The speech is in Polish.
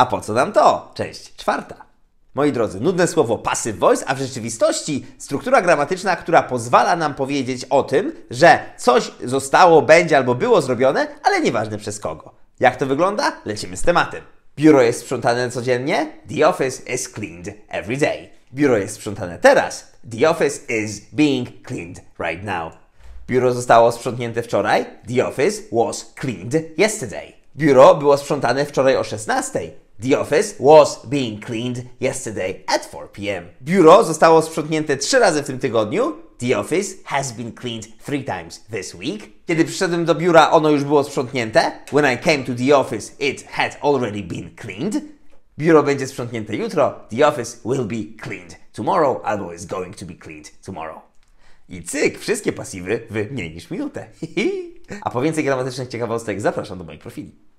A po co nam to? Część czwarta. Moi drodzy, nudne słowo passive voice, a w rzeczywistości struktura gramatyczna, która pozwala nam powiedzieć o tym, że coś zostało, będzie albo było zrobione, ale nieważne przez kogo. Jak to wygląda? Lecimy z tematem. Biuro jest sprzątane codziennie. The office is cleaned every day. Biuro jest sprzątane teraz. The office is being cleaned right now. Biuro zostało sprzątnięte wczoraj. The office was cleaned yesterday. Biuro było sprzątane wczoraj o 16. The office was being cleaned yesterday at 4 p.m. Biuro zostało sprzątnięte trzy razy w tym tygodniu. The office has been cleaned three times this week. Kiedy przyszedłem do biura, ono już było sprzątnięte. When I came to the office, it had already been cleaned. Biuro będzie sprzątnięte jutro. The office will be cleaned tomorrow albo is going to be cleaned tomorrow. I cyk, wszystkie pasywy w mniej niż minutę. A po więcej gramatycznych ciekawostek zapraszam do moich profili.